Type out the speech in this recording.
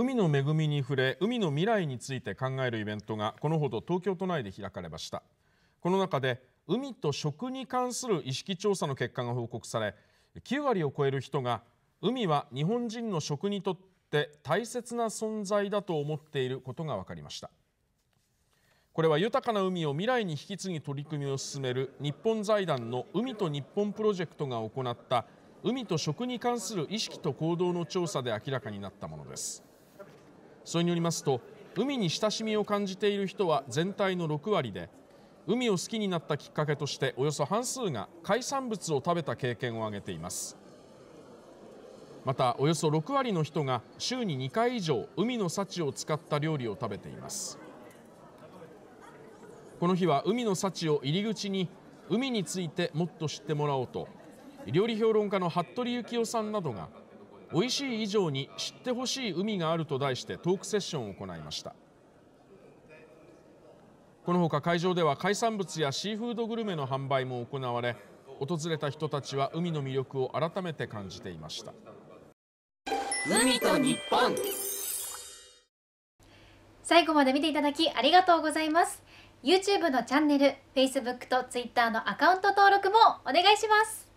海の恵みに触れ海の未来について考えるイベントがこのほど東京都内で開かれましたこの中で海と食に関する意識調査の結果が報告され9割を超える人が海は日本人の食にとって大切な存在だと思っていることが分かりましたこれは豊かな海を未来に引き継ぎ取り組みを進める日本財団の海と日本プロジェクトが行った海と食に関する意識と行動の調査で明らかになったものですそれによりますと海に親しみを感じている人は全体の6割で海を好きになったきっかけとしておよそ半数が海産物を食べた経験を挙げていますまたおよそ6割の人が週に2回以上海の幸を使った料理を食べていますこの日は海の幸を入り口に海についてもっと知ってもらおうと料理評論家の服部幸雄さんなどが美味しい以上に知ってほしい海があると題してトークセッションを行いましたこのほか会場では海産物やシーフードグルメの販売も行われ訪れた人たちは海の魅力を改めて感じていました海と日本最後まで見ていただきありがとうございます YouTube のチャンネル Facebook と Twitter のアカウント登録もお願いします